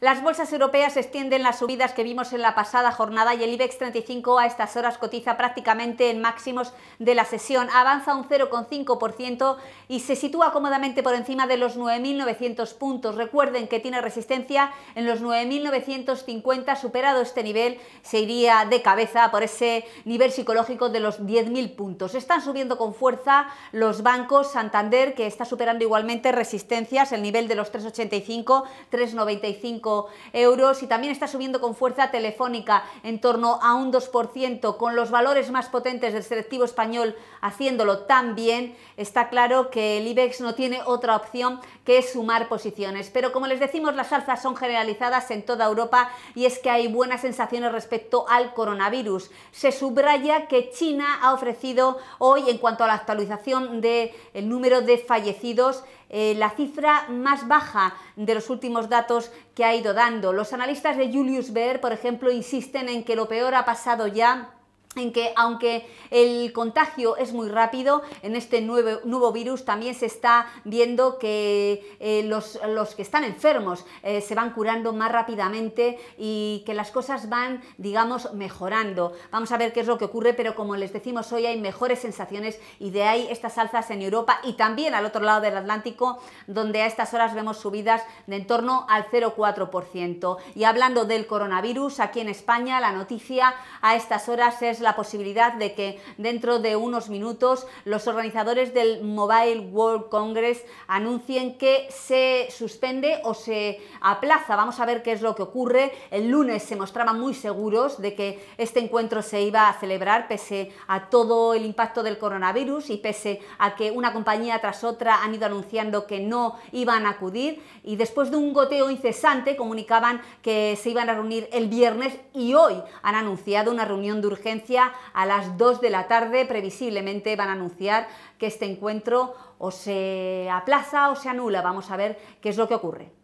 Las bolsas europeas extienden las subidas que vimos en la pasada jornada y el IBEX 35 a estas horas cotiza prácticamente en máximos de la sesión. Avanza un 0,5% y se sitúa cómodamente por encima de los 9.900 puntos. Recuerden que tiene resistencia en los 9.950. Superado este nivel se iría de cabeza por ese nivel psicológico de los 10.000 puntos. Están subiendo con fuerza los bancos Santander que está superando igualmente resistencias, el nivel de los 3,85, 3,95 euros y también está subiendo con fuerza Telefónica en torno a un 2%, con los valores más potentes del selectivo español haciéndolo tan bien, está claro que el IBEX no tiene otra opción que sumar posiciones. Pero como les decimos, las alzas son generalizadas en toda Europa y es que hay buenas sensaciones respecto al coronavirus. Se subraya que China ha ofrecido hoy, en cuanto a la actualización del número de fallecidos, eh, la cifra más baja de los últimos datos que ha ido dando. Los analistas de Julius Baer, por ejemplo, insisten en que lo peor ha pasado ya en que aunque el contagio es muy rápido, en este nuevo, nuevo virus también se está viendo que eh, los, que están enfermos eh, se van curando más rápidamente y que las cosas van, digamos, mejorando. Vamos a ver qué es lo que ocurre, pero como les decimos hoy hay mejores sensaciones y de ahí estas alzas en Europa y también al otro lado del Atlántico, donde a estas horas vemos subidas de en torno al 0,4%. Y hablando del coronavirus, aquí en España la noticia a estas horas es la posibilidad de que dentro de unos minutos los organizadores del Mobile World Congress anuncien que se suspende o se aplaza. Vamos a ver qué es lo que ocurre. El lunes se mostraban muy seguros de que este encuentro se iba a celebrar pese a todo el impacto del coronavirus y pese a que una compañía tras otra han ido anunciando que no iban a acudir y después de un goteo incesante comunicaban que se iban a reunir el viernes y hoy han anunciado una reunión de urgencia a las 2 de la tarde. Previsiblemente van a anunciar que este encuentro o se aplaza o se anula. Vamos a ver qué es lo que ocurre.